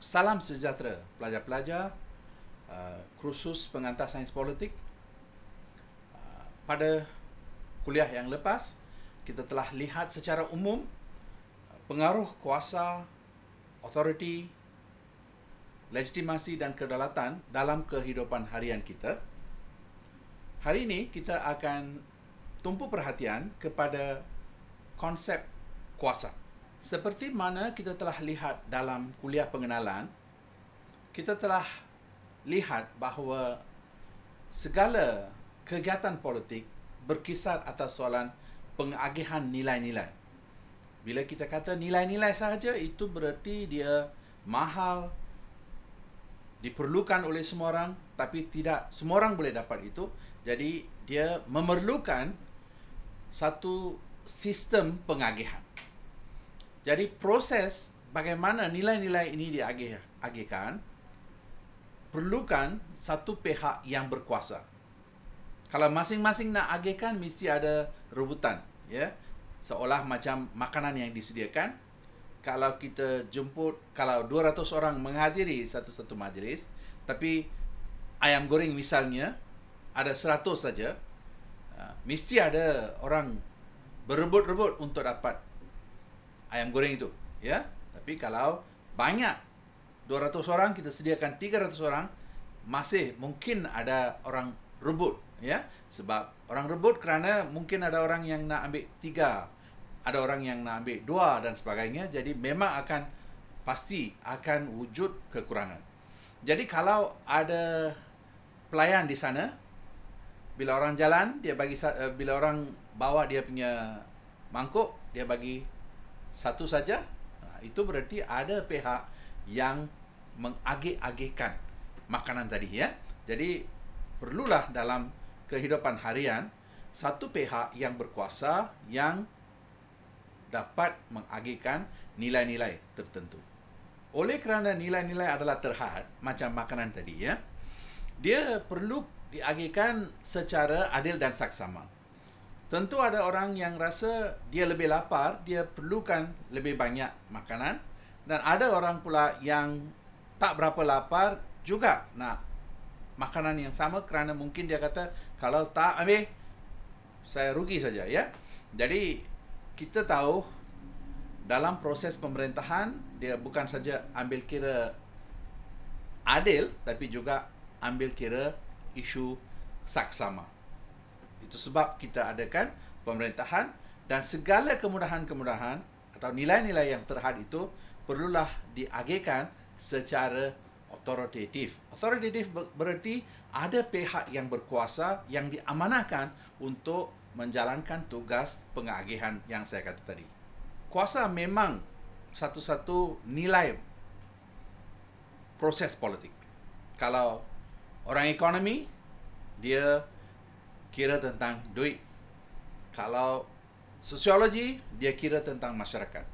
Salam sejahtera pelajar-pelajar uh, kursus pengantar sains politik. Uh, pada kuliah yang lepas, kita telah lihat secara umum uh, pengaruh kuasa, authority, legitimasi dan kedalatan dalam kehidupan harian kita. Hari ini kita akan tumpu perhatian kepada konsep kuasa. Seperti mana kita telah lihat dalam kuliah pengenalan, kita telah lihat bahawa segala kegiatan politik berkisar atas soalan pengagihan nilai-nilai. Bila kita kata nilai-nilai sahaja, itu berarti dia mahal, diperlukan oleh semua orang, tapi tidak semua orang boleh dapat itu. Jadi, dia memerlukan satu sistem pengagihan. Jadi proses bagaimana nilai-nilai ini diagihkan perlukan satu pihak yang berkuasa. Kalau masing-masing nak agihkan mesti ada rebutan, ya. Seolah macam makanan yang disediakan. Kalau kita jemput kalau 200 orang menghadiri satu-satu majlis, tapi ayam goreng misalnya ada 100 saja, uh, mesti ada orang berebut-rebut untuk dapat ayam goreng itu ya tapi kalau banyak 200 orang kita sediakan 300 orang masih mungkin ada orang rebut ya sebab orang rebut kerana mungkin ada orang yang nak ambil tiga ada orang yang nak ambil dua dan sebagainya jadi memang akan pasti akan wujud kekurangan jadi kalau ada pelayan di sana bila orang jalan dia bagi eh, bila orang bawa dia punya mangkuk dia bagi satu saja itu berarti ada pihak yang mengagih-agihkan makanan tadi ya jadi perlulah dalam kehidupan harian satu pihak yang berkuasa yang dapat mengagihkan nilai-nilai tertentu oleh kerana nilai-nilai adalah terhad macam makanan tadi ya dia perlu diagihkan secara adil dan saksama Tentu ada orang yang rasa dia lebih lapar, dia perlukan lebih banyak makanan. Dan ada orang pula yang tak berapa lapar juga nak makanan yang sama kerana mungkin dia kata kalau tak ambil saya rugi saja ya. Jadi kita tahu dalam proses pemerintahan dia bukan saja ambil kira adil tapi juga ambil kira isu saksama. Itu sebab kita adakan pemerintahan dan segala kemudahan-kemudahan atau nilai-nilai yang terhad itu perlulah diagihkan secara otoritatif. Otoritatif bererti ada pihak yang berkuasa yang diamanahkan untuk menjalankan tugas pengagihan yang saya kata tadi. Kuasa memang satu-satu nilai proses politik. Kalau orang ekonomi dia kira tentang duit. Kalau sosiologi, dia kira tentang masyarakat.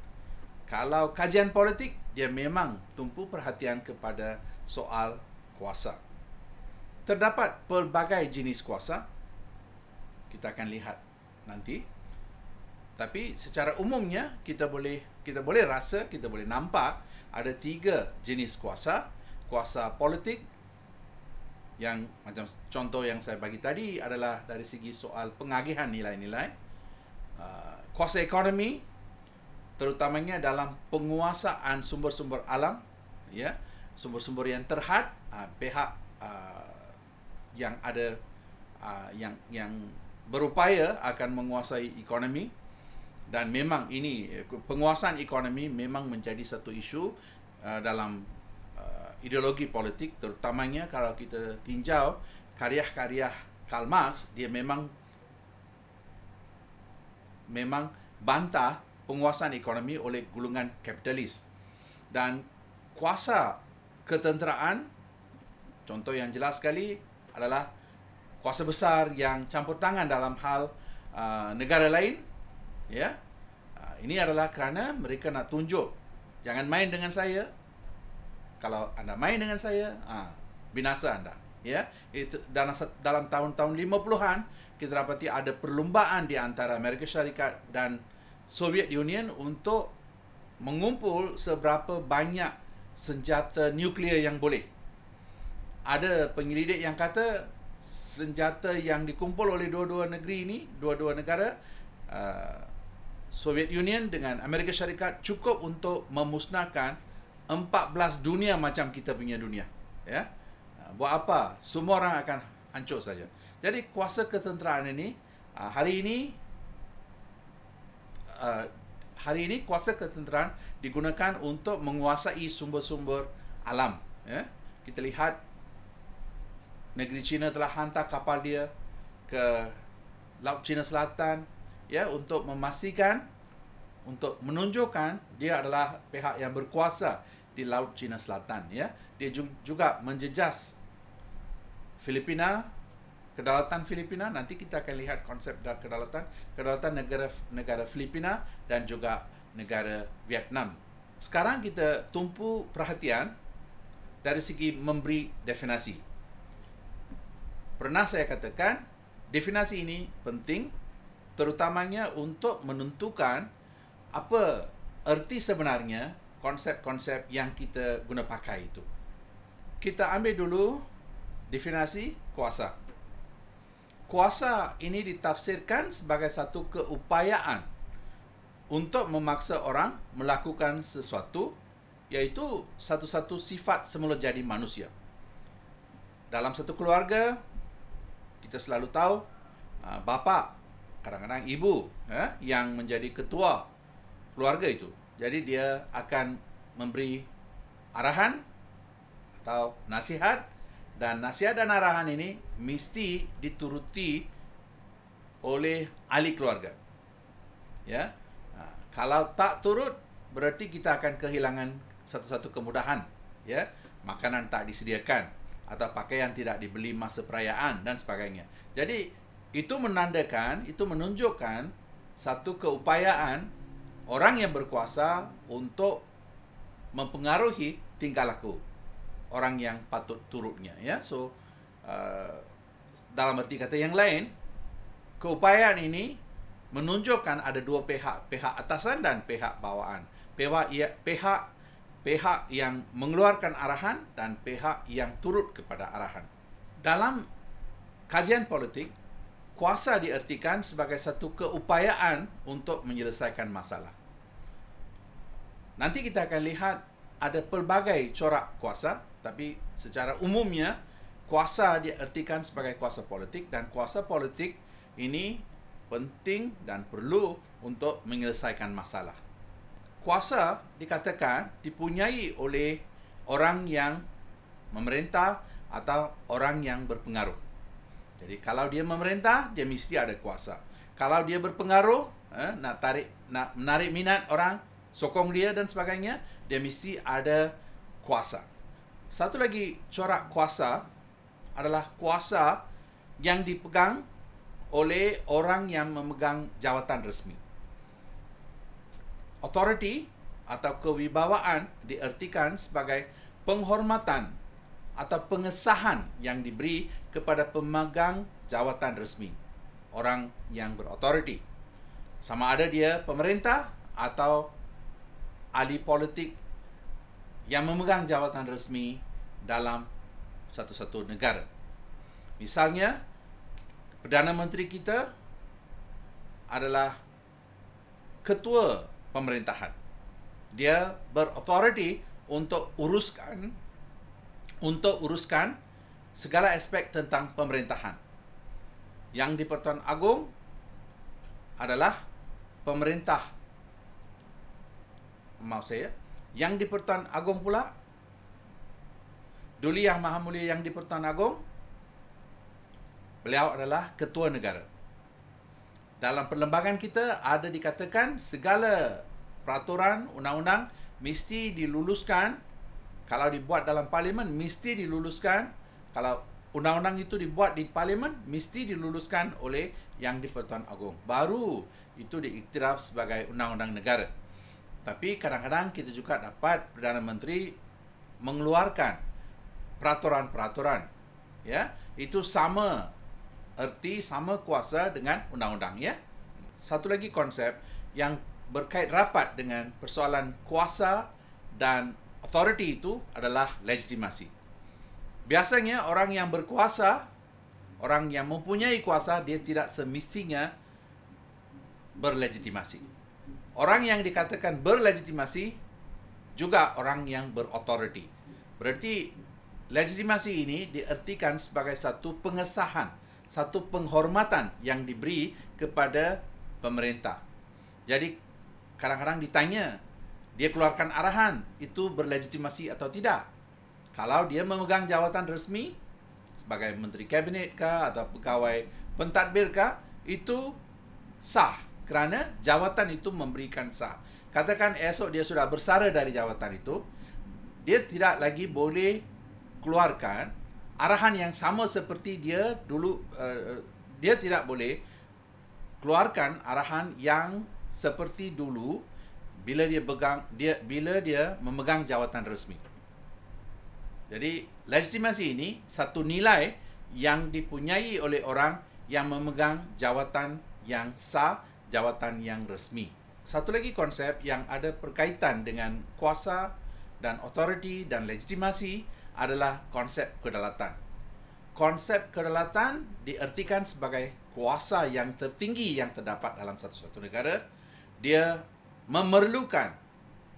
Kalau kajian politik, dia memang tumpu perhatian kepada soal kuasa. Terdapat pelbagai jenis kuasa. Kita akan lihat nanti. Tapi secara umumnya kita boleh kita boleh rasa kita boleh nampak ada tiga jenis kuasa kuasa politik yang macam contoh yang saya bagi tadi adalah dari segi soal pengagihan nilai-nilai uh, kuasa ekonomi terutamanya dalam penguasaan sumber-sumber alam ya sumber-sumber yang terhad uh, pihak uh, yang ada uh, yang yang berupaya akan menguasai ekonomi dan memang ini eh, penguasaan ekonomi memang menjadi satu isu uh, dalam ideologi politik terutamanya kalau kita tinjau karya-karya Karl Marx dia memang memang bantah penguasaan ekonomi oleh gulungan kapitalis dan kuasa ketenteraan contoh yang jelas sekali adalah kuasa besar yang campur tangan dalam hal uh, negara lain ya yeah? uh, ini adalah kerana mereka nak tunjuk jangan main dengan saya kalau anda main dengan saya ah binasa anda ya itu dalam dalam tahun-tahun 50-an kita dapati ada perlumbaan di antara Amerika Syarikat dan Soviet Union untuk mengumpul seberapa banyak senjata nuklear yang boleh ada penyelidik yang kata senjata yang dikumpul oleh dua-dua negeri ini dua-dua negara uh, Soviet Union dengan Amerika Syarikat cukup untuk memusnahkan 14 dunia macam kita punya dunia ya ah, buat apa semua orang akan hancur saja jadi kuasa ketenteraan ini ah, hari ini ah, hari ini kuasa ketenteraan digunakan untuk menguasai sumber-sumber alam ya kita lihat negeri China telah hantar kapal dia ke laut China Selatan ya untuk memastikan untuk menunjukkan dia adalah pihak yang berkuasa di Laut Cina Selatan ya. Dia juga menjejas Filipina, kedaulatan Filipina nanti kita akan lihat konsep kedaulatan kedaulatan negara negara Filipina dan juga negara Vietnam. Sekarang kita tumpu perhatian dari segi memberi definasi. Pernah saya katakan definasi ini penting terutamanya untuk menentukan apa erti sebenarnya konsep-konsep yang kita guna pakai itu. Kita ambil dulu definasi kuasa. Kuasa ini ditafsirkan sebagai satu keupayaan untuk memaksa orang melakukan sesuatu iaitu satu-satu sifat semula jadi manusia. Dalam satu keluarga kita selalu tahu ha, bapa kadang-kadang ibu ha, yang menjadi ketua keluarga itu jadi dia akan memberi arahan atau nasihat dan nasihat dan arahan ini mesti dituruti oleh ahli keluarga. Ya. Ha, kalau tak turut berarti kita akan kehilangan satu-satu kemudahan, ya. Makanan tak disediakan atau pakaian tidak dibeli masa perayaan dan sebagainya. Jadi itu menandakan, itu menunjukkan satu keupayaan orang yang berkuasa untuk mempengaruhi tingkah laku orang yang patut turutnya ya so uh, dalam arti kata yang lain keupayaan ini menunjukkan ada dua pihak pihak atasan dan pihak bawaan pihak ya, pihak pihak yang mengeluarkan arahan dan pihak yang turut kepada arahan dalam kajian politik kuasa diartikan sebagai satu keupayaan untuk menyelesaikan masalah Nanti kita akan lihat ada pelbagai corak kuasa tapi secara umumnya kuasa diartikan sebagai kuasa politik dan kuasa politik ini penting dan perlu untuk menyelesaikan masalah. Kuasa dikatakan dipunyai oleh orang yang memerintah atau orang yang berpengaruh. Jadi kalau dia memerintah, dia mesti ada kuasa. Kalau dia berpengaruh, eh, nak tarik nak menarik minat orang, sokong dia dan sebagainya, dia mesti ada kuasa. Satu lagi corak kuasa adalah kuasa yang dipegang oleh orang yang memegang jawatan resmi. Authority atau kewibawaan diertikan sebagai penghormatan atau pengesahan yang diberi kepada pemegang jawatan resmi orang yang berautoriti sama ada dia pemerintah atau ahli politik yang memegang jawatan resmi dalam satu-satu negara. Misalnya, Perdana Menteri kita adalah ketua pemerintahan. Dia berautoriti untuk uruskan untuk uruskan segala aspek tentang pemerintahan. Yang di Pertuan Agong adalah pemerintah maaf saya yang di Pertuan Agong pula Duli Yang Maha Mulia yang di Pertuan Agong beliau adalah ketua negara dalam perlembangan kita ada dikatakan segala peraturan undang-undang mesti diluluskan kalau dibuat dalam parlimen mesti diluluskan kalau undang-undang itu dibuat di parlimen mesti diluluskan oleh yang di Pertuan Agong baru itu diiktiraf sebagai undang-undang negara tapi kadang-kadang kita juga dapat Perdana Menteri mengeluarkan peraturan-peraturan. Ya, itu sama erti sama kuasa dengan undang-undang ya. Satu lagi konsep yang berkait rapat dengan persoalan kuasa dan authority itu adalah legitimasi. Biasanya orang yang berkuasa, orang yang mempunyai kuasa dia tidak semestinya berlegitimasi orang yang dikatakan berlegitimasi juga orang yang berautoriti. Berarti legitimasi ini diertikan sebagai satu pengesahan, satu penghormatan yang diberi kepada pemerintah. Jadi kadang-kadang ditanya, dia keluarkan arahan itu berlegitimasi atau tidak? Kalau dia memegang jawatan resmi sebagai menteri kabinet kah atau pegawai pentadbir kah, itu sah kerana jawatan itu memberikan sah. Katakan esok dia sudah bersara dari jawatan itu, dia tidak lagi boleh keluarkan arahan yang sama seperti dia dulu uh, dia tidak boleh keluarkan arahan yang seperti dulu bila dia pegang dia bila dia memegang jawatan resmi. Jadi legitimasi ini satu nilai yang dipunyai oleh orang yang memegang jawatan yang sah jawatan yang resmi. Satu lagi konsep yang ada berkaitan dengan kuasa dan otoriti dan legitimasi adalah konsep kedaulatan. Konsep kedaulatan diertikan sebagai kuasa yang tertinggi yang terdapat dalam satu-satu negara. Dia memerlukan,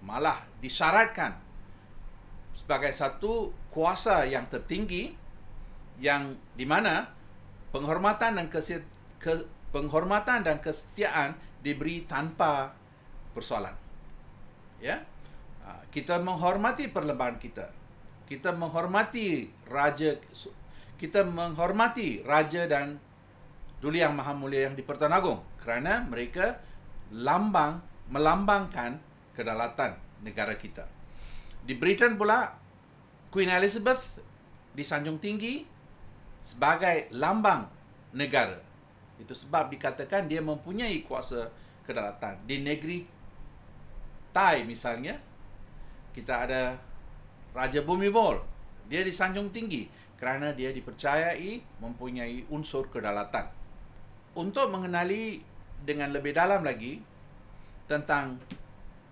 malah disyaratkan sebagai satu kuasa yang tertinggi yang di mana penghormatan dan kesetiaan penghormatan dan kesetiaan diberi tanpa persoalan. Ya. Ah, kita menghormati perlembagaan kita. Kita menghormati raja kita menghormati raja dan duli yang maha mulia yang di-Pertuan Agong kerana mereka lambang melambangkan kedaulatan negara kita. Di Britain pula Queen Elizabeth disanjung tinggi sebagai lambang negara itu sebab dikatakan dia mempunyai kuasa kedaratan. Di negeri Thai misalnya, kita ada Raja Bumi Bol. Dia disanjung tinggi kerana dia dipercayai mempunyai unsur kedaulatan. Untuk mengenali dengan lebih dalam lagi tentang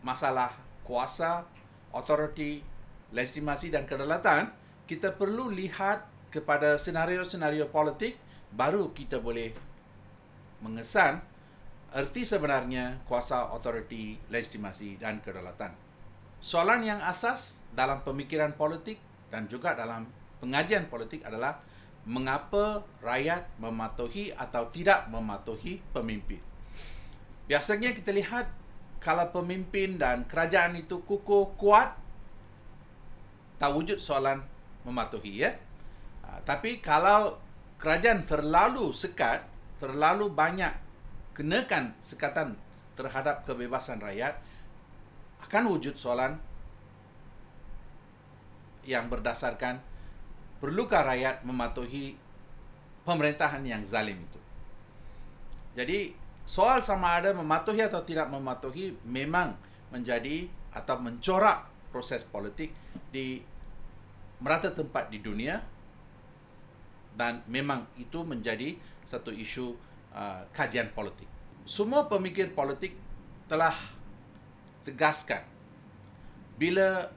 masalah kuasa, authority, legitimasi dan kedaulatan, kita perlu lihat kepada senario-senario politik baru kita boleh mengesan erti sebenarnya kuasa otoriti legitimasi dan kedaulatan. Soalan yang asas dalam pemikiran politik dan juga dalam pengajian politik adalah mengapa rakyat mematuhi atau tidak mematuhi pemimpin. Biasanya kita lihat kalau pemimpin dan kerajaan itu kukuh kuat tak wujud soalan mematuhi ya. Ah, tapi kalau kerajaan terlalu sekat terlalu banyak kenakan sekatan terhadap kebebasan rakyat akan wujud soalan yang berdasarkan perlukah rakyat mematuhi pemerintahan yang zalim itu. Jadi soal sama ada mematuhi atau tidak mematuhi memang menjadi atau mencorak proses politik di merata tempat di dunia dan memang itu menjadi satu isu uh, kajian politik. Semua pemikir politik telah tegaskan bila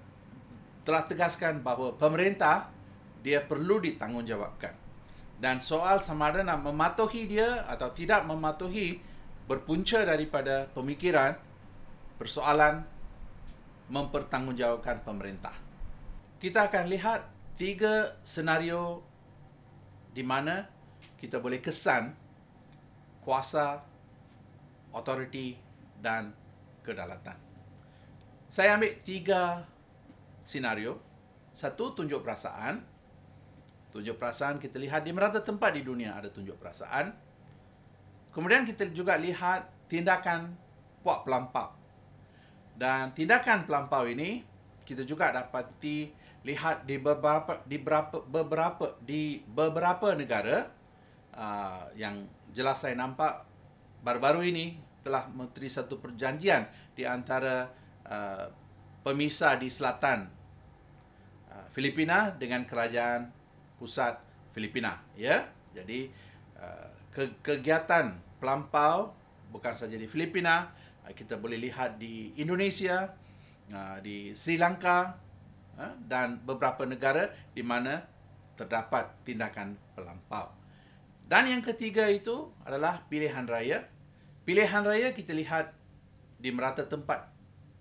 telah tegaskan bahawa pemerintah dia perlu ditanggungjawabkan dan soal sama ada nak mematuhi dia atau tidak mematuhi berpunca daripada pemikiran persoalan mempertanggungjawabkan pemerintah. Kita akan lihat tiga senario di mana kita boleh kesan kuasa, authority dan kedaulatan. Saya ambil tiga senario. Satu, tunjuk perasaan. Tunjuk perasaan kita lihat di merata tempat di dunia ada tunjuk perasaan. Kemudian kita juga lihat tindakan puak pelampau. Dan tindakan pelampau ini kita juga dapat lihat di beberapa di beberapa di beberapa negara Ah, yang jelas saya nampak baru-baru ini telah menteri satu perjanjian di antara uh, pemisah di selatan uh, Filipina dengan kerajaan pusat Filipina ya jadi uh, kegiatan pelampau bukan saja di Filipina uh, kita boleh lihat di Indonesia uh, di Sri Lanka uh, dan beberapa negara di mana terdapat tindakan pelampau dan yang ketiga itu adalah pilihan raya. Pilihan raya kita lihat di merata tempat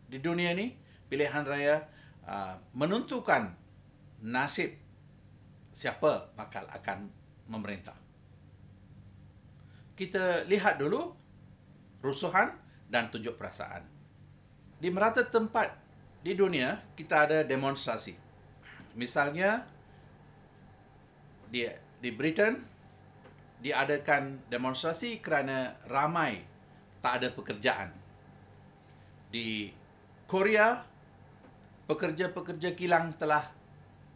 di dunia ni, pilihan raya uh, menentukan nasib siapa bakal akan memerintah. Kita lihat dulu rusuhan dan tunjuk perasaan. Di merata tempat di dunia, kita ada demonstrasi. Misalnya, di, di Britain, diadakan demonstrasi kerana ramai tak ada pekerjaan. Di Korea, pekerja-pekerja kilang telah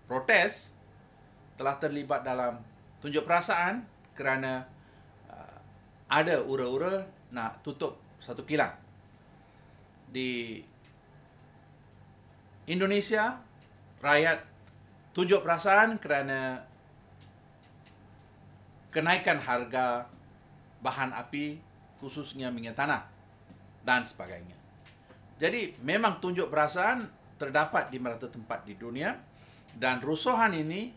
protes, telah terlibat dalam tunjuk perasaan kerana uh, ada ura-ura nak tutup satu kilang. Di Indonesia, rakyat tunjuk perasaan kerana kenaikan harga bahan api khususnya minyak tanah dan sebagainya. Jadi memang tunjuk perasaan terdapat di merata tempat di dunia dan rusuhan ini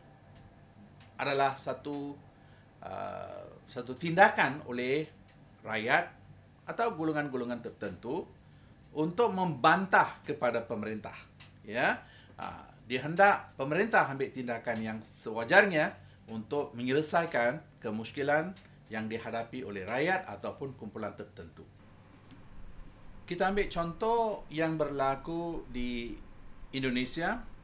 adalah satu uh, satu tindakan oleh rakyat atau golongan-golongan tertentu untuk membantah kepada pemerintah. Ya, uh, dihendak pemerintah ambil tindakan yang sewajarnya untuk menyelesaikan kemuskilan yang dihadapi oleh rakyat ataupun kumpulan tertentu. Kita ambil contoh yang berlaku di Indonesia.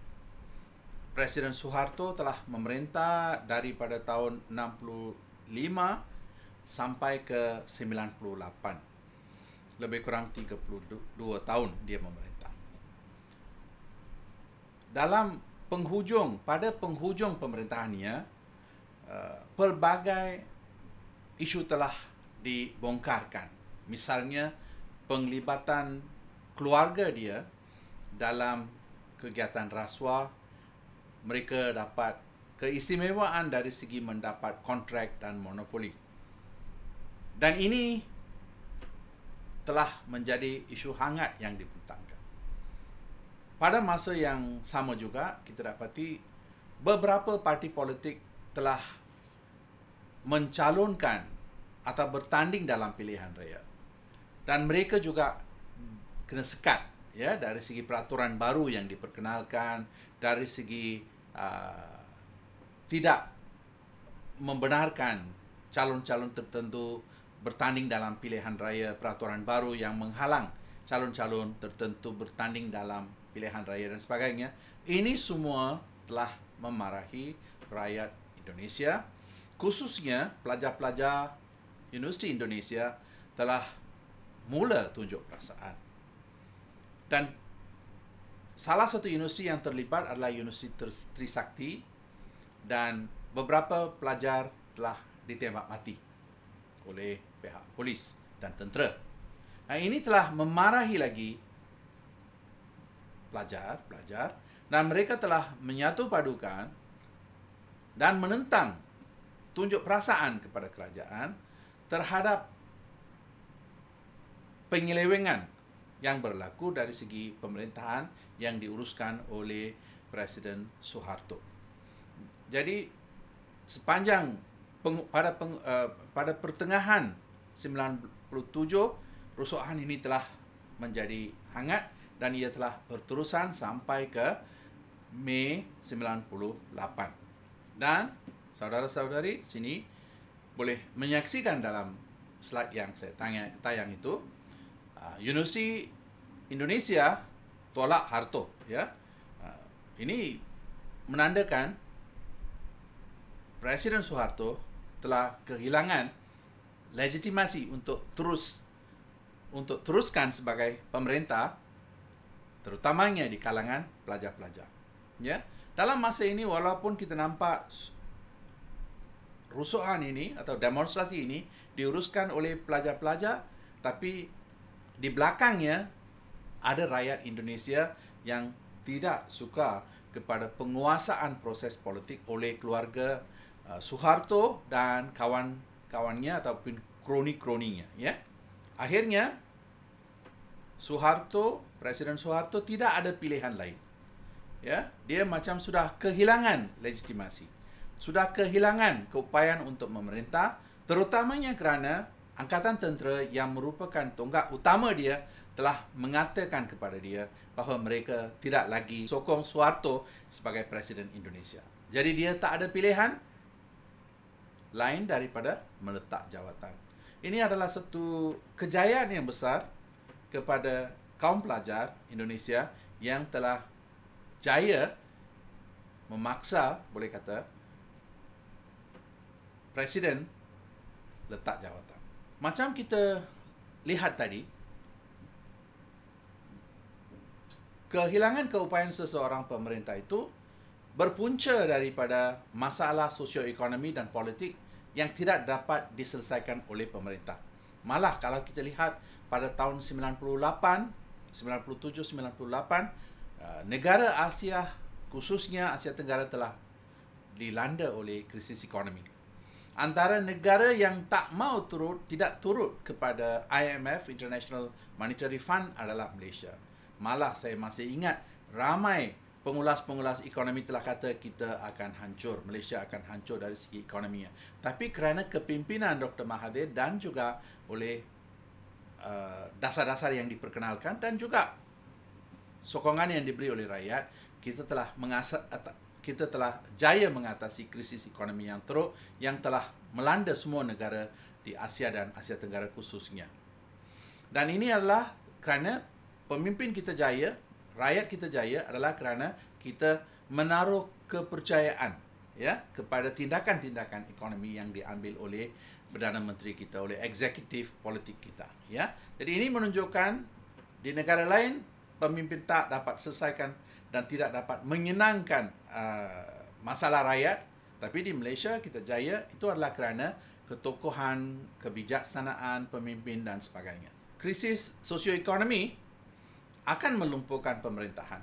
Presiden Soeharto telah memerintah daripada tahun 65 sampai ke 98. Lebih kurang 32 tahun dia memerintah. Dalam penghujung pada penghujung pemerintahannya, Uh, pelbagai isu telah dibongkarkan. Misalnya penglibatan keluarga dia dalam kegiatan rasuah mereka dapat keistimewaan dari segi mendapat kontrak dan monopoli. Dan ini telah menjadi isu hangat yang dibentangkan. Pada masa yang sama juga, kita dapati beberapa parti politik telah mencalonkan atau bertanding dalam pilihan raya. Dan mereka juga kena sekat ya dari segi peraturan baru yang diperkenalkan dari segi uh, tidak membenarkan calon-calon tertentu bertanding dalam pilihan raya peraturan baru yang menghalang calon-calon tertentu bertanding dalam pilihan raya dan sebagainya ini semua telah memarahi rakyat Indonesia khususnya pelajar-pelajar Universiti Indonesia telah mula tunjuk perasaan. Dan salah satu universiti yang terlibat adalah Universiti Trisakti dan beberapa pelajar telah ditembak mati oleh pihak polis dan tentera. Nah, ini telah memarahi lagi pelajar-pelajar dan mereka telah menyatu padukan dan menentang tunjuk perasaan kepada kerajaan terhadap penyelewengan yang berlaku dari segi pemerintahan yang diuruskan oleh Presiden Soeharto. Jadi sepanjang peng, pada peng, uh, pada pertengahan 97 rusuhan ini telah menjadi hangat dan ia telah berterusan sampai ke Mei 98. Dan saudara-saudari sini boleh menyaksikan dalam slide yang saya tanya, tayang itu uh, Universiti Indonesia tolak Harto ya ah, ini menandakan Presiden Soeharto telah kehilangan legitimasi untuk terus untuk teruskan sebagai pemerintah terutamanya di kalangan pelajar-pelajar ya dalam masa ini walaupun kita nampak rusuhan ini atau demonstrasi ini diuruskan oleh pelajar-pelajar tapi di belakangnya ada rakyat Indonesia yang tidak suka kepada penguasaan proses politik oleh keluarga uh, Soeharto dan kawan-kawannya ataupun kroni-kroninya ya akhirnya Soeharto Presiden Soeharto tidak ada pilihan lain ya dia macam sudah kehilangan legitimasi sudah kehilangan keupayaan untuk memerintah terutamanya kerana angkatan tentera yang merupakan tonggak utama dia telah mengatakan kepada dia bahawa mereka tidak lagi sokong Suharto sebagai presiden Indonesia. Jadi dia tak ada pilihan lain daripada meletak jawatan. Ini adalah satu kejayaan yang besar kepada kaum pelajar Indonesia yang telah jaya memaksa boleh kata presiden letak jawatan. Macam kita lihat tadi, kehilangan keupayaan seseorang pemerintah itu berpunca daripada masalah sosioekonomi dan politik yang tidak dapat diselesaikan oleh pemerintah. Malah kalau kita lihat pada tahun 98, 97, 98, negara Asia khususnya Asia Tenggara telah dilanda oleh krisis ekonomi antara negara yang tak mau turut tidak turut kepada IMF International Monetary Fund adalah Malaysia. Malah saya masih ingat ramai pengulas-pengulas ekonomi telah kata kita akan hancur, Malaysia akan hancur dari segi ekonominya. Tapi kerana kepimpinan Dr Mahathir dan juga oleh uh, dasar-dasar yang diperkenalkan dan juga sokongan yang diberi oleh rakyat, kita telah mengasah kita telah jaya mengatasi krisis ekonomi yang teruk yang telah melanda semua negara di Asia dan Asia Tenggara khususnya. Dan ini adalah kerana pemimpin kita jaya, rakyat kita jaya adalah kerana kita menaruh kepercayaan ya kepada tindakan-tindakan ekonomi yang diambil oleh Perdana Menteri kita, oleh eksekutif politik kita. Ya. Jadi ini menunjukkan di negara lain pemimpin tak dapat selesaikan dan tidak dapat menyenangkan uh, masalah rakyat tapi di Malaysia kita jaya itu adalah kerana ketokohan, kebijaksanaan, pemimpin dan sebagainya. Krisis sosioekonomi akan melumpuhkan pemerintahan.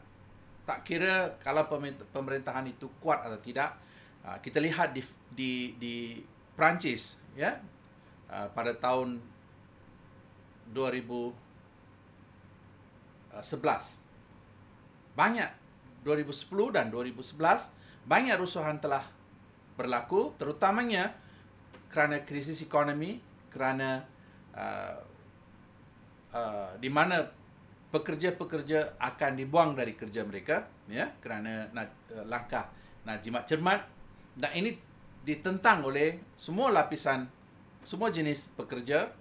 Tak kira kalau pemerintahan itu kuat atau tidak. Uh, kita lihat di di di Perancis ya. Uh, pada tahun 2000 11 uh, banyak 2010 dan 2011, banyak rusuhan telah berlaku, terutamanya kerana krisis ekonomi, kerana uh, uh, di mana pekerja-pekerja akan dibuang dari kerja mereka, ya, kerana uh, langkah najimat cermat. Dan ini ditentang oleh semua lapisan, semua jenis pekerja,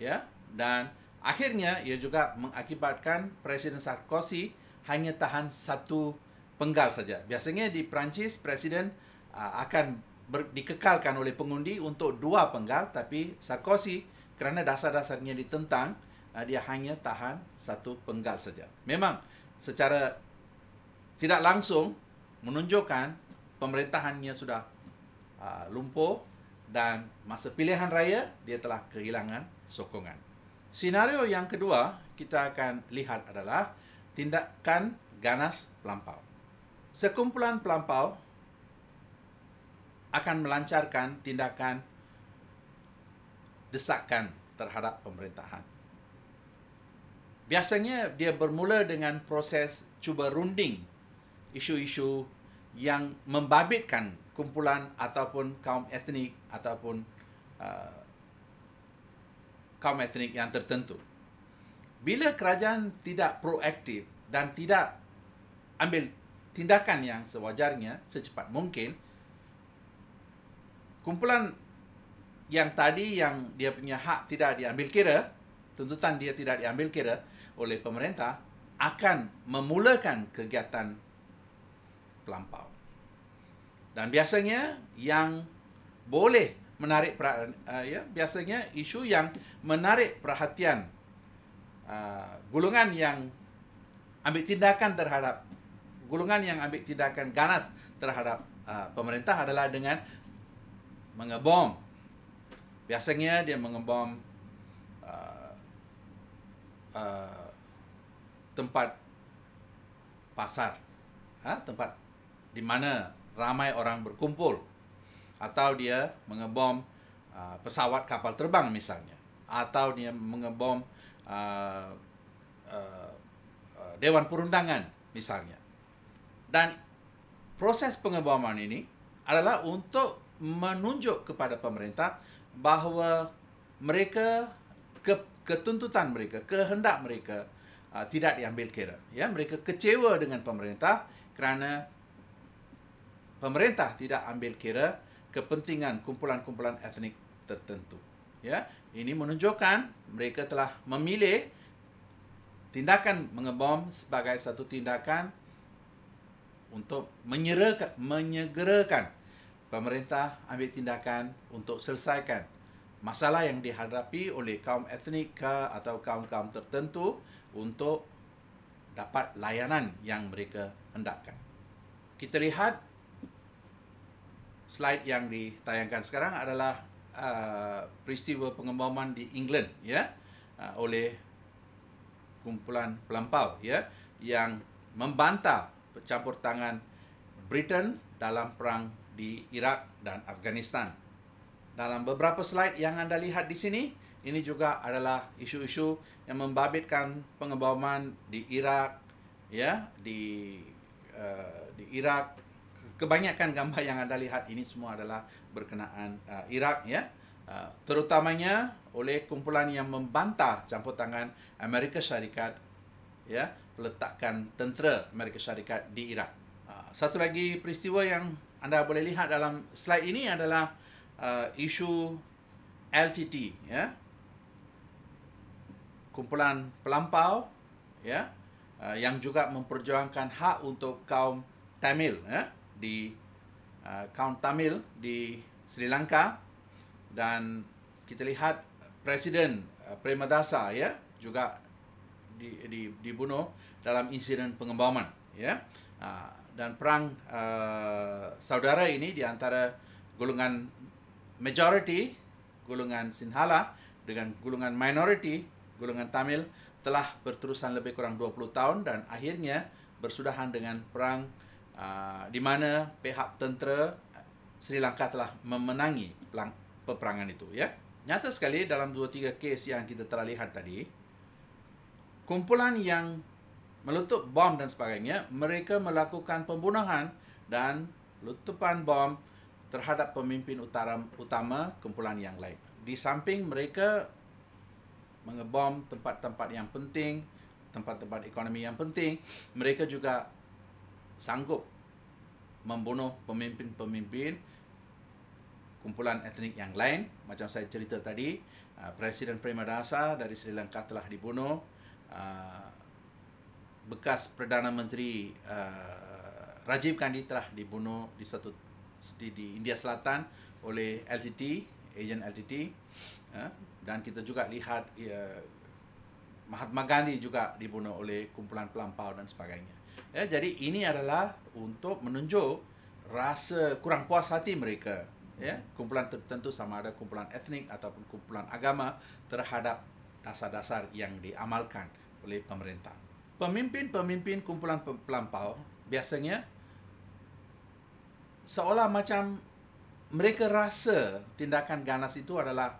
ya, dan akhirnya ia juga mengakibatkan Presiden Sarkozy hanya tahan satu penggal saja. Biasanya di Perancis, presiden ah, akan ber, dikekalkan oleh pengundi untuk dua penggal, tapi Sarkozy kerana dasar-dasarnya ditentang, ah, dia hanya tahan satu penggal saja. Memang secara tidak langsung menunjukkan pemerintahannya sudah ah, lumpuh dan masa pilihan raya dia telah kehilangan sokongan. Senario yang kedua kita akan lihat adalah tindakan ganas pelampau. Sekumpulan pelampau akan melancarkan tindakan desakan terhadap pemerintahan. Biasanya dia bermula dengan proses cuba runding isu-isu yang membabitkan kumpulan ataupun kaum etnik ataupun uh, kaum etnik yang tertentu bila kerajaan tidak proaktif dan tidak ambil tindakan yang sewajarnya secepat mungkin kumpulan yang tadi yang dia punya hak tidak diambil kira tuntutan dia tidak diambil kira oleh pemerintah akan memulakan kegiatan pelampau dan biasanya yang boleh menarik perhatian, uh, eh, ya biasanya isu yang menarik perhatian Ah, golongan yang ambil tindakan terhadap golongan yang ambil tindakan ganas terhadap uh, pemerintah adalah dengan mengebom. Biasanya dia mengebom uh, uh, tempat pasar, huh? tempat di mana ramai orang berkumpul, atau dia mengebom uh, pesawat kapal terbang misalnya, atau dia mengebom Uh, uh, uh, Dewan Perundangan misalnya. Dan proses pengembangan ini adalah untuk menunjuk kepada pemerintah bahawa mereka ke, ketuntutan mereka, kehendak mereka uh, tidak diambil kira. Ya, mereka kecewa dengan pemerintah kerana pemerintah tidak ambil kira kepentingan kumpulan-kumpulan etnik tertentu. Ya, ini menunjukkan mereka telah memilih tindakan mengebom sebagai satu tindakan untuk menyerahkan, menyegerakan pemerintah ambil tindakan untuk selesaikan masalah yang dihadapi oleh kaum etnik ke atau kaum-kaum tertentu untuk dapat layanan yang mereka hendakkan. Kita lihat slide yang ditayangkan sekarang adalah uh, peristiwa pengembaman di England ya yeah, uh, oleh kumpulan pelampau ya yeah, yang membantah campur tangan Britain dalam perang di Iraq dan Afghanistan. Dalam beberapa slide yang anda lihat di sini, ini juga adalah isu-isu yang membabitkan pengembaman di Iraq ya di uh, di Iraq kebanyakan gambar yang anda lihat ini semua adalah berkenaan uh, Iraq ya. Uh, terutamanya oleh kumpulan yang membantah campur tangan Amerika Syarikat ya peletakkan tentera Amerika Syarikat di Iraq. Uh, satu lagi peristiwa yang anda boleh lihat dalam slide ini adalah uh, isu LTT ya. Kumpulan pelampau ya uh, yang juga memperjuangkan hak untuk kaum Tamil ya. Uh, di uh, kaum Tamil di Sri Lanka dan kita lihat Presiden uh, Premadasa ya juga di, di, dibunuh dalam insiden pengembaman ya uh, dan perang uh, saudara ini di antara golongan majority golongan Sinhala dengan golongan minority golongan Tamil telah berterusan lebih kurang 20 tahun dan akhirnya bersudahan dengan perang Ah, di mana pihak tentera eh, Sri Lanka telah memenangi peperangan itu ya nyata sekali dalam dua tiga kes yang kita telah lihat tadi kumpulan yang meletup bom dan sebagainya mereka melakukan pembunuhan dan letupan bom terhadap pemimpin utara utama kumpulan yang lain di samping mereka mengebom tempat-tempat yang penting tempat-tempat ekonomi yang penting mereka juga sanggup membunuh pemimpin-pemimpin kumpulan etnik yang lain macam saya cerita tadi uh, Presiden Prima Dasa dari Sri Lanka telah dibunuh uh, bekas Perdana Menteri uh, Rajiv Gandhi telah dibunuh di satu di, India Selatan oleh LTT Agent LTT dan kita juga lihat Mahatma Gandhi juga dibunuh oleh kumpulan pelampau dan sebagainya Ya, jadi ini adalah untuk menunjuk rasa kurang puas hati mereka. Ya, kumpulan tertentu sama ada kumpulan etnik ataupun kumpulan agama terhadap dasar-dasar yang diamalkan oleh pemerintah. Pemimpin-pemimpin kumpulan pelampau biasanya seolah macam mereka rasa tindakan ganas itu adalah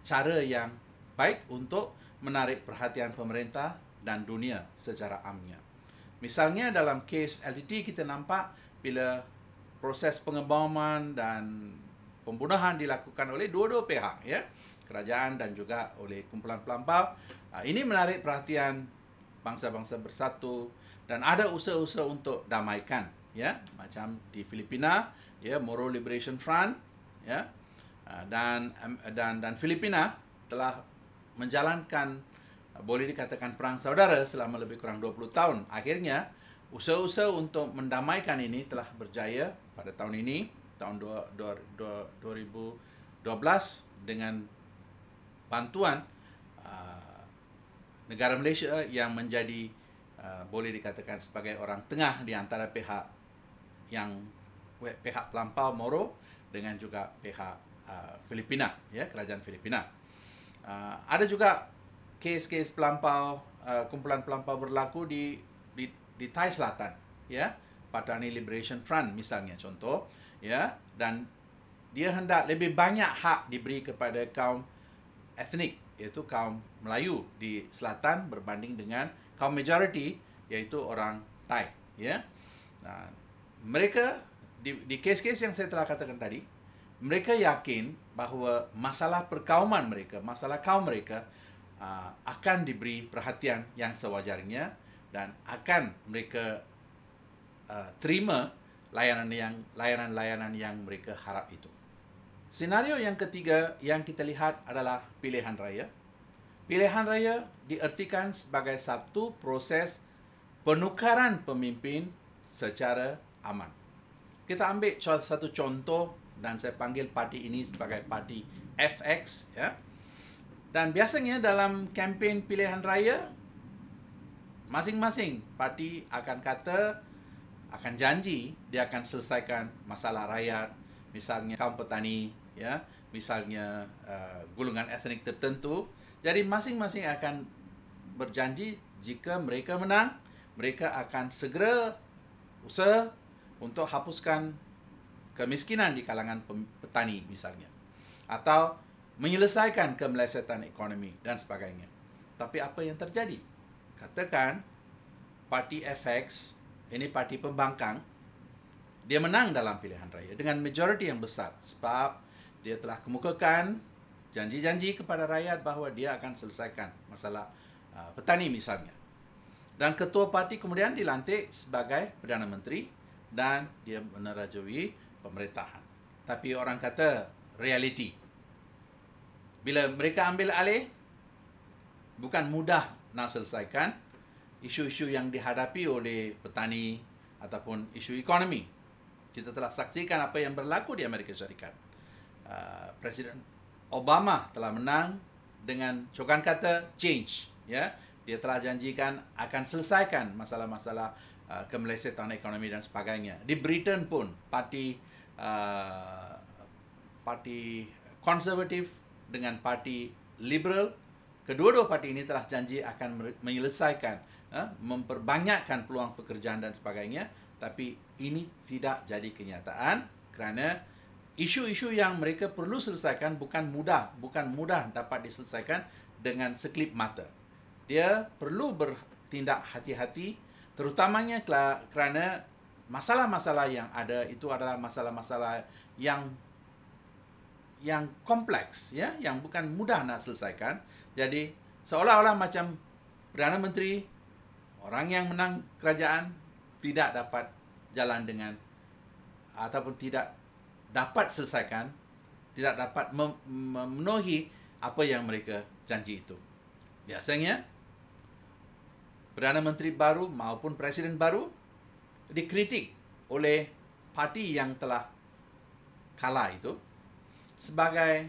cara yang baik untuk menarik perhatian pemerintah dan dunia secara amnya. Misalnya dalam kes LTT kita nampak bila proses pengembangan dan pembunuhan dilakukan oleh dua-dua pihak ya kerajaan dan juga oleh kumpulan pelampau ah, ini menarik perhatian bangsa-bangsa bersatu dan ada usaha-usaha untuk damaikan ya macam di Filipina ya Moro Liberation Front ya ah, dan dan dan Filipina telah menjalankan boleh dikatakan perang saudara selama lebih kurang 20 tahun. Akhirnya, usaha-usaha untuk mendamaikan ini telah berjaya pada tahun ini, tahun 2012 dengan bantuan ah, negara Malaysia yang menjadi ah, boleh dikatakan sebagai orang tengah di antara pihak yang pihak pelampau Moro dengan juga pihak ah, Filipina ya kerajaan Filipina uh, ada juga kes-kes pelampau uh, kumpulan pelampau berlaku di di, di Thai Selatan ya Patani Liberation Front misalnya contoh ya dan dia hendak lebih banyak hak diberi kepada kaum etnik iaitu kaum Melayu di selatan berbanding dengan kaum majoriti iaitu orang Thai ya nah, mereka di, di kes-kes yang saya telah katakan tadi mereka yakin bahawa masalah perkauman mereka masalah kaum mereka uh, akan diberi perhatian yang sewajarnya dan akan mereka uh, terima layanan yang layanan-layanan yang mereka harap itu. Senario yang ketiga yang kita lihat adalah pilihan raya. Pilihan raya diertikan sebagai satu proses penukaran pemimpin secara aman. Kita ambil satu contoh dan saya panggil parti ini sebagai parti FX ya. Dan biasanya dalam kempen pilihan raya, masing-masing parti akan kata, akan janji dia akan selesaikan masalah rakyat, misalnya kaum petani, ya, misalnya uh, eh, gulungan etnik tertentu. Jadi masing-masing akan berjanji jika mereka menang, mereka akan segera usaha untuk hapuskan kemiskinan di kalangan petani misalnya. Atau menyelesaikan kemelesetan ekonomi dan sebagainya. Tapi apa yang terjadi? Katakan parti FX, ini parti pembangkang, dia menang dalam pilihan raya dengan majoriti yang besar sebab dia telah kemukakan janji-janji kepada rakyat bahawa dia akan selesaikan masalah uh, petani misalnya. Dan ketua parti kemudian dilantik sebagai Perdana Menteri dan dia menerajui pemerintahan. Tapi orang kata realiti, bila mereka ambil alih bukan mudah nak selesaikan isu-isu yang dihadapi oleh petani ataupun isu ekonomi kita telah saksikan apa yang berlaku di Amerika Syarikat uh, presiden Obama telah menang dengan cogan kata change ya dia telah janjikan akan selesaikan masalah-masalah uh, kemelesetan ekonomi dan sebagainya di Britain pun parti uh, parti konservatif dengan parti liberal. Kedua-dua parti ini telah janji akan menyelesaikan, ha, memperbanyakkan peluang pekerjaan dan sebagainya. Tapi ini tidak jadi kenyataan kerana isu-isu yang mereka perlu selesaikan bukan mudah, bukan mudah dapat diselesaikan dengan sekelip mata. Dia perlu bertindak hati-hati terutamanya kerana masalah-masalah yang ada itu adalah masalah-masalah yang yang kompleks ya yang bukan mudah nak selesaikan jadi seolah-olah macam perdana menteri orang yang menang kerajaan tidak dapat jalan dengan ataupun tidak dapat selesaikan tidak dapat memenuhi apa yang mereka janji itu biasanya perdana menteri baru maupun presiden baru dikritik oleh parti yang telah kalah itu sebagai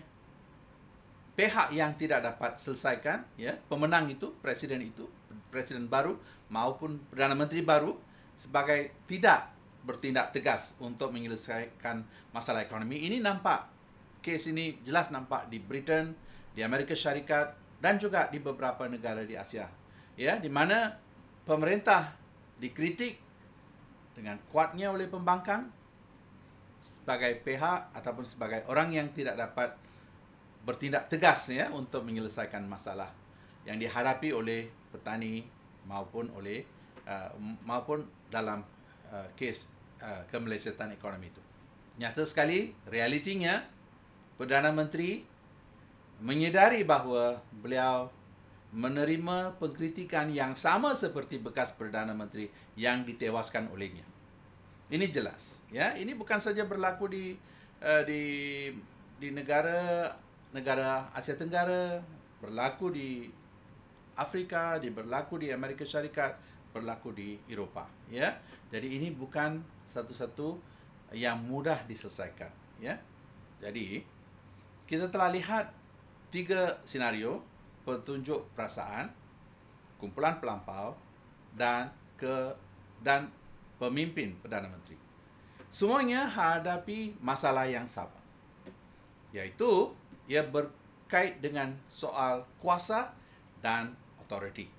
pihak yang tidak dapat selesaikan ya pemenang itu presiden itu presiden baru maupun perdana menteri baru sebagai tidak bertindak tegas untuk menyelesaikan masalah ekonomi ini nampak kes ini jelas nampak di Britain di Amerika Syarikat dan juga di beberapa negara di Asia ya di mana pemerintah dikritik dengan kuatnya oleh pembangkang sebagai pihak ataupun sebagai orang yang tidak dapat bertindak tegas ya untuk menyelesaikan masalah yang dihadapi oleh petani maupun oleh uh, maupun dalam uh, kes uh, kemelesetan ekonomi itu. Nyata sekali realitinya Perdana Menteri menyedari bahawa beliau menerima pengkritikan yang sama seperti bekas Perdana Menteri yang ditewaskan olehnya. Ini jelas, ya. Ini bukan saja berlaku di uh, di di negara negara Asia Tenggara, berlaku di Afrika, di berlaku di Amerika Syarikat, berlaku di Eropah, ya. Jadi ini bukan satu-satu yang mudah diselesaikan, ya. Jadi kita telah lihat tiga senario petunjuk perasaan kumpulan pelampau dan ke dan pemimpin Perdana Menteri. Semuanya hadapi masalah yang sama. Iaitu, ia berkait dengan soal kuasa dan otoriti.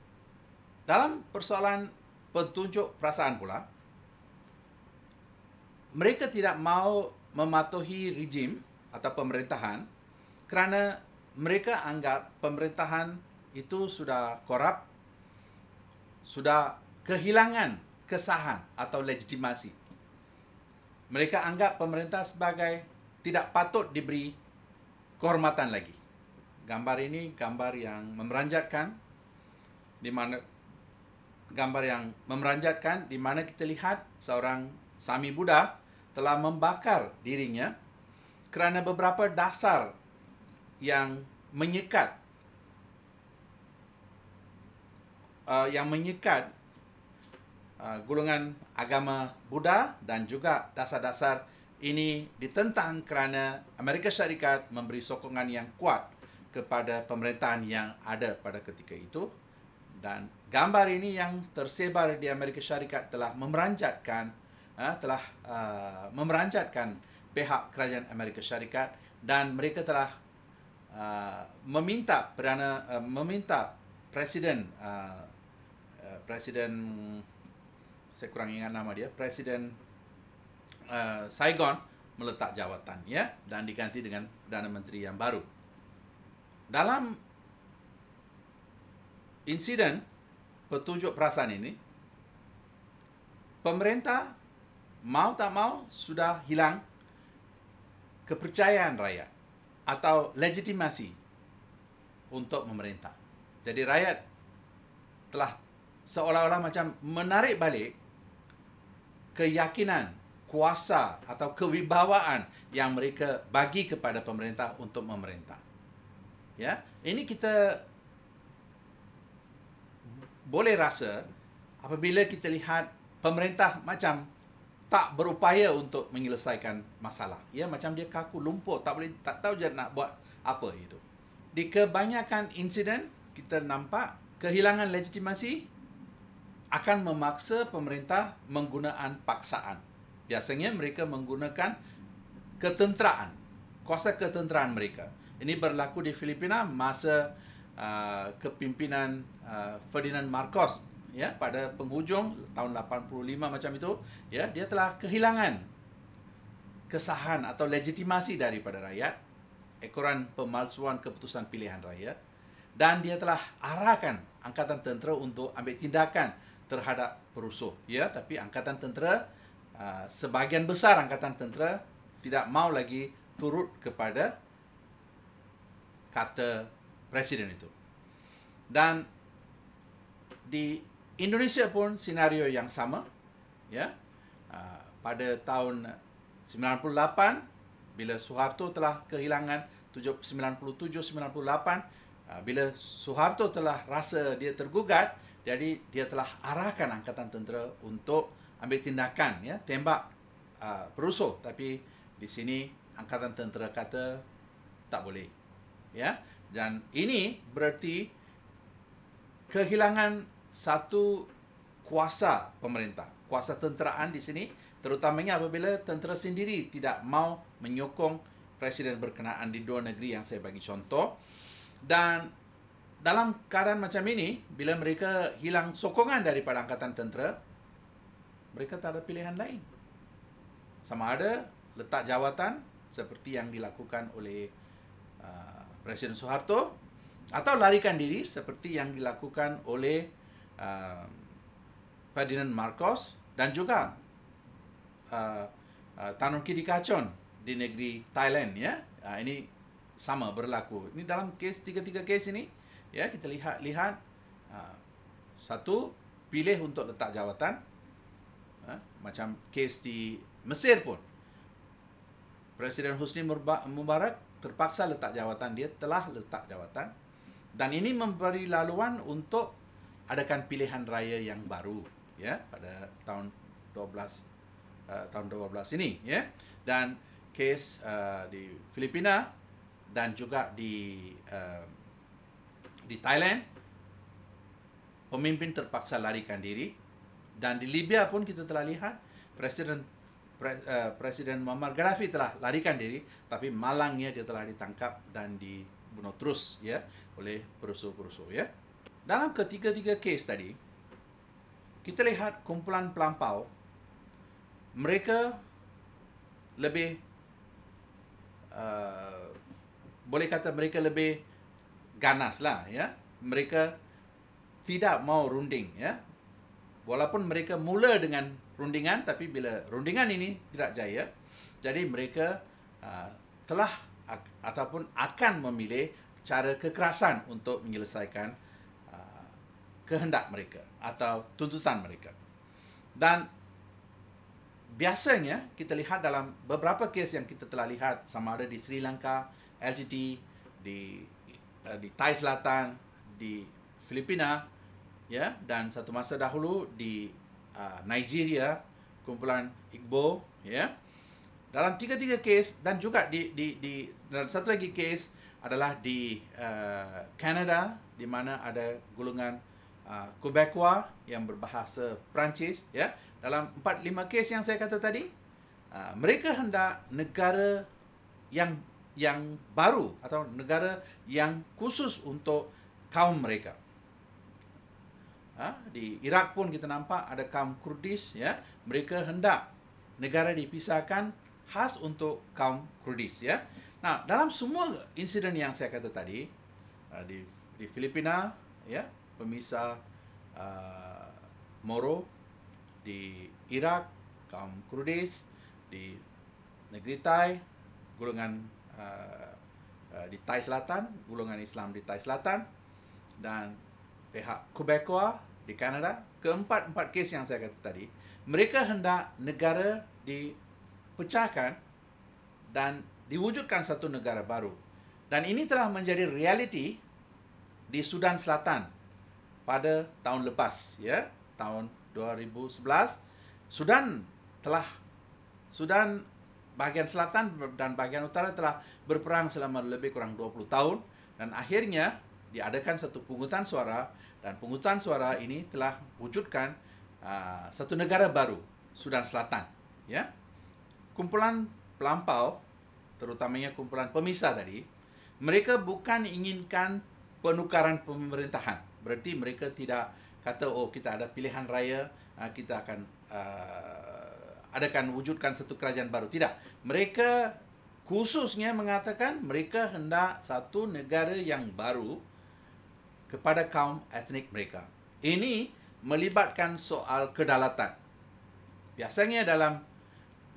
Dalam persoalan petunjuk perasaan pula, mereka tidak mahu mematuhi rejim atau pemerintahan kerana mereka anggap pemerintahan itu sudah korup, sudah kehilangan kesahan atau legitimasi. Mereka anggap pemerintah sebagai tidak patut diberi kehormatan lagi. Gambar ini gambar yang memeranjatkan di mana gambar yang memeranjatkan di mana kita lihat seorang Sami Buddha telah membakar dirinya kerana beberapa dasar yang menyekat uh, yang menyekat Uh, golongan agama Buddha dan juga dasar-dasar ini ditentang kerana Amerika Syarikat memberi sokongan yang kuat kepada pemerintahan yang ada pada ketika itu dan gambar ini yang tersebar di Amerika Syarikat telah memeranjatkan uh, telah uh, memeranjatkan pihak kerajaan Amerika Syarikat dan mereka telah meminta perdana meminta presiden presiden saya kurang ingat nama dia, Presiden uh, Saigon meletak jawatan ya dan diganti dengan Perdana Menteri yang baru. Dalam insiden petunjuk perasaan ini, pemerintah mau tak mau sudah hilang kepercayaan rakyat atau legitimasi untuk memerintah. Jadi rakyat telah seolah-olah macam menarik balik keyakinan, kuasa atau kewibawaan yang mereka bagi kepada pemerintah untuk memerintah. Ya, ini kita boleh rasa apabila kita lihat pemerintah macam tak berupaya untuk menyelesaikan masalah. Ya, macam dia kaku lumpur, tak boleh tak tahu je nak buat apa itu. Di kebanyakan insiden kita nampak kehilangan legitimasi akan memaksa pemerintah menggunakan paksaan. Biasanya mereka menggunakan ketenteraan, kuasa ketenteraan mereka. Ini berlaku di Filipina masa uh, kepimpinan uh, Ferdinand Marcos ya pada penghujung tahun 85 macam itu ya dia telah kehilangan kesahan atau legitimasi daripada rakyat ekoran pemalsuan keputusan pilihan raya dan dia telah arahkan angkatan tentera untuk ambil tindakan terhadap perusuh ya tapi angkatan tentera ah, sebahagian besar angkatan tentera tidak mau lagi turut kepada kata presiden itu dan di Indonesia pun senario yang sama ya ah, pada tahun 98 bila Soeharto telah kehilangan 97 98 ah, bila Soeharto telah rasa dia tergugat jadi dia telah arahkan angkatan tentera untuk ambil tindakan ya, tembak uh, perusuh tapi di sini angkatan tentera kata tak boleh. Ya. Dan ini berarti kehilangan satu kuasa pemerintah. Kuasa tenteraan di sini terutamanya apabila tentera sendiri tidak mau menyokong presiden berkenaan di dua negeri yang saya bagi contoh dan dalam keadaan macam ini, bila mereka hilang sokongan daripada angkatan tentera, mereka tak ada pilihan lain. Sama ada letak jawatan seperti yang dilakukan oleh uh, Presiden Soeharto atau larikan diri seperti yang dilakukan oleh uh, Ferdinand Marcos dan juga uh, uh, Tanun Kiri Kachon di negeri Thailand. ya uh, Ini sama berlaku. Ini dalam kes tiga-tiga kes ini, ya kita lihat lihat ha, satu pilih untuk letak jawatan ha, macam kes di Mesir pun Presiden Husni Mubarak terpaksa letak jawatan dia telah letak jawatan dan ini memberi laluan untuk adakan pilihan raya yang baru ya pada tahun 12 uh, eh, tahun 12 ini ya dan kes uh, di Filipina dan juga di uh, di Thailand pemimpin terpaksa larikan diri dan di Libya pun kita telah lihat presiden Pre, uh, presiden Muammar Gaddafi telah larikan diri tapi malangnya dia telah ditangkap dan dibunuh terus ya oleh perusuh-perusuh ya dalam ketiga-tiga kes tadi kita lihat kumpulan pelampau mereka lebih uh, boleh kata mereka lebih ganas lah ya mereka tidak mau runding ya walaupun mereka mula dengan rundingan tapi bila rundingan ini tidak jaya jadi mereka uh, telah ataupun akan memilih cara kekerasan untuk menyelesaikan uh, kehendak mereka atau tuntutan mereka dan biasanya kita lihat dalam beberapa kes yang kita telah lihat sama ada di Sri Lanka LTT di Eh, di Thai Selatan, di Filipina, ya, dan satu masa dahulu di uh, Nigeria, kumpulan Igbo, ya. Dalam tiga-tiga kes dan juga di di di dalam satu lagi kes adalah di Kanada eh, uh, di mana ada golongan uh, Quebecois yang berbahasa Perancis, ya. Dalam empat lima kes yang saya kata tadi, uh, mereka hendak negara yang yang baru atau negara yang khusus untuk kaum mereka. Ha? Di Irak pun kita nampak ada kaum Kurdis, ya. Mereka hendak negara dipisahkan khas untuk kaum Kurdis, ya. Nah, dalam semua insiden yang saya kata tadi uh, di di Filipina, ya, pemisah uh, Moro di Irak, kaum Kurdis di negeri Thai golongan Uh, uh, di Thai Selatan, golongan Islam di Thai Selatan dan pihak Quebecoa di Kanada, keempat-empat kes yang saya kata tadi, mereka hendak negara dipecahkan dan diwujudkan satu negara baru. Dan ini telah menjadi realiti di Sudan Selatan pada tahun lepas, ya, tahun 2011. Sudan telah Sudan bagian selatan dan bagian utara telah berperang selama lebih kurang 20 tahun dan akhirnya diadakan satu pungutan suara dan pungutan suara ini telah wujudkan uh, satu negara baru Sudan Selatan ya kumpulan pelampau terutamanya kumpulan pemisah tadi mereka bukan inginkan penukaran pemerintahan berarti mereka tidak kata oh kita ada pilihan raya ah, kita akan uh, adakan wujudkan satu kerajaan baru. Tidak. Mereka khususnya mengatakan mereka hendak satu negara yang baru kepada kaum etnik mereka. Ini melibatkan soal kedalatan. Biasanya dalam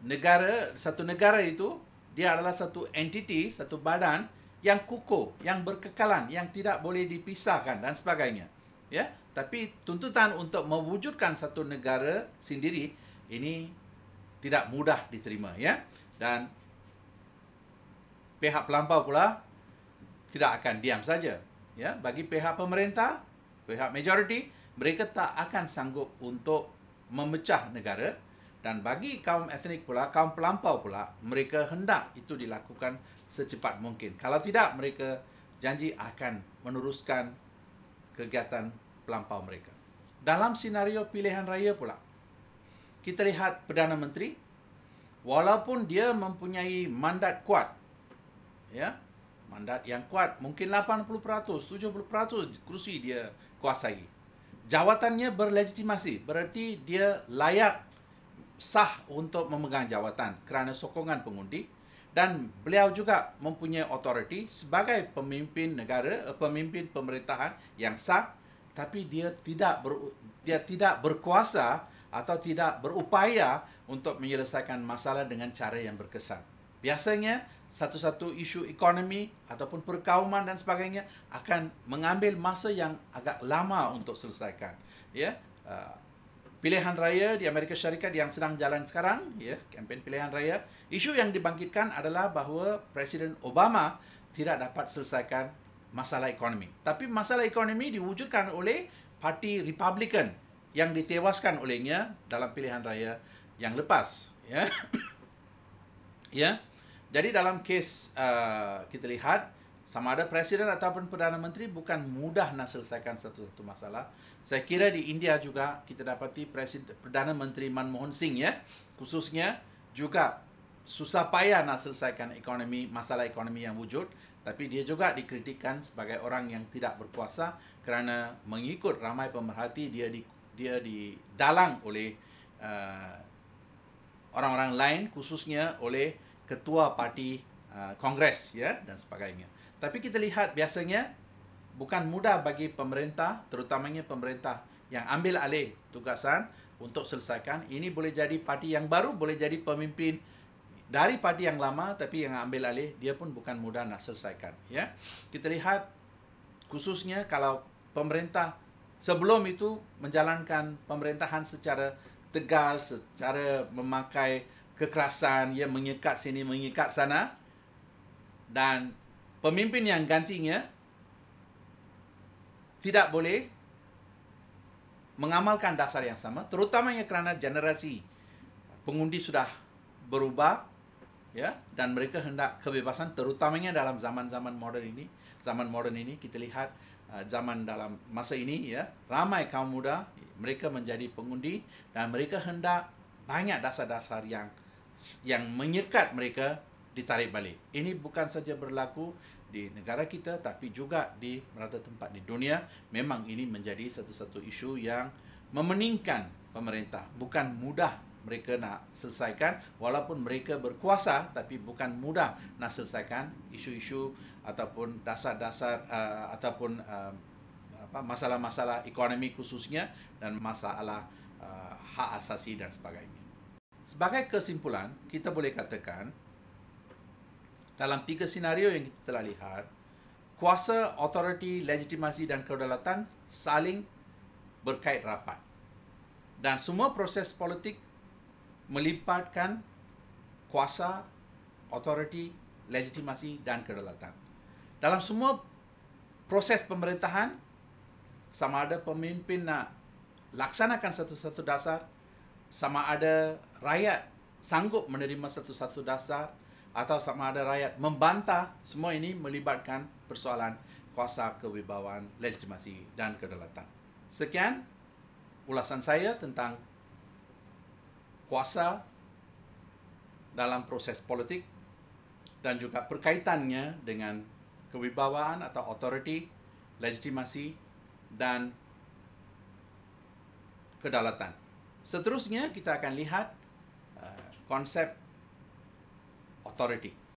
negara, satu negara itu, dia adalah satu entiti, satu badan yang kukuh, yang berkekalan, yang tidak boleh dipisahkan dan sebagainya. Ya, tapi tuntutan untuk mewujudkan satu negara sendiri ini tidak mudah diterima ya dan pihak pelampau pula tidak akan diam saja ya bagi pihak pemerintah pihak majoriti mereka tak akan sanggup untuk memecah negara dan bagi kaum etnik pula kaum pelampau pula mereka hendak itu dilakukan secepat mungkin kalau tidak mereka janji akan meneruskan kegiatan pelampau mereka dalam senario pilihan raya pula kita lihat Perdana Menteri walaupun dia mempunyai mandat kuat ya mandat yang kuat mungkin 80% 70% kerusi dia kuasai jawatannya berlegitimasi bererti dia layak sah untuk memegang jawatan kerana sokongan pengundi dan beliau juga mempunyai otoriti sebagai pemimpin negara eh, pemimpin pemerintahan yang sah tapi dia tidak ber, dia tidak berkuasa atau tidak berupaya untuk menyelesaikan masalah dengan cara yang berkesan. Biasanya, satu-satu isu ekonomi ataupun perkauman dan sebagainya akan mengambil masa yang agak lama untuk selesaikan. Ya, uh, pilihan raya di Amerika Syarikat yang sedang jalan sekarang, ya, kempen pilihan raya, isu yang dibangkitkan adalah bahawa Presiden Obama tidak dapat selesaikan masalah ekonomi. Tapi masalah ekonomi diwujudkan oleh parti Republican yang ditewaskan olehnya dalam pilihan raya yang lepas ya ya jadi dalam kes uh, kita lihat sama ada presiden ataupun perdana menteri bukan mudah nak selesaikan satu-satu masalah saya kira di India juga kita dapati presiden perdana menteri Manmohan Singh ya khususnya juga susah payah nak selesaikan ekonomi masalah ekonomi yang wujud tapi dia juga dikritikan sebagai orang yang tidak berkuasa kerana mengikut ramai pemerhati dia di dia didalang oleh uh, orang-orang lain khususnya oleh ketua parti uh, kongres ya dan sebagainya tapi kita lihat biasanya bukan mudah bagi pemerintah terutamanya pemerintah yang ambil alih tugasan untuk selesaikan ini boleh jadi parti yang baru boleh jadi pemimpin dari parti yang lama tapi yang ambil alih dia pun bukan mudah nak selesaikan ya kita lihat khususnya kalau pemerintah sebelum itu menjalankan pemerintahan secara tegas, secara memakai kekerasan, ia mengikat sini, mengikat sana. Dan pemimpin yang gantinya tidak boleh mengamalkan dasar yang sama, terutamanya kerana generasi pengundi sudah berubah ya dan mereka hendak kebebasan terutamanya dalam zaman-zaman moden ini zaman moden ini kita lihat Uh, zaman dalam masa ini ya ramai kaum muda mereka menjadi pengundi dan mereka hendak banyak dasar-dasar yang yang menyekat mereka ditarik balik. Ini bukan saja berlaku di negara kita tapi juga di merata tempat di dunia. Memang ini menjadi satu-satu isu yang memeningkan pemerintah. Bukan mudah mereka nak selesaikan walaupun mereka berkuasa tapi bukan mudah nak selesaikan isu-isu ataupun dasar-dasar uh, ataupun uh, masalah-masalah ekonomi khususnya dan masalah uh, hak asasi dan sebagainya. Sebagai kesimpulan, kita boleh katakan dalam tiga senario yang kita telah lihat, kuasa, authority, legitimasi dan kedaulatan saling berkait rapat. Dan semua proses politik Melibatkan kuasa, authority, legitimasi dan kedaulatan. Dalam semua proses pemerintahan, sama ada pemimpin nak laksanakan satu-satu dasar, sama ada rakyat sanggup menerima satu-satu dasar, atau sama ada rakyat membantah, semua ini melibatkan persoalan kuasa, kewibawaan, legitimasi dan kedaulatan. Sekian ulasan saya tentang kuasa dalam proses politik dan juga berkaitannya dengan kewibawaan atau authority, legitimasi dan kedaulatan. Seterusnya kita akan lihat uh, konsep authority.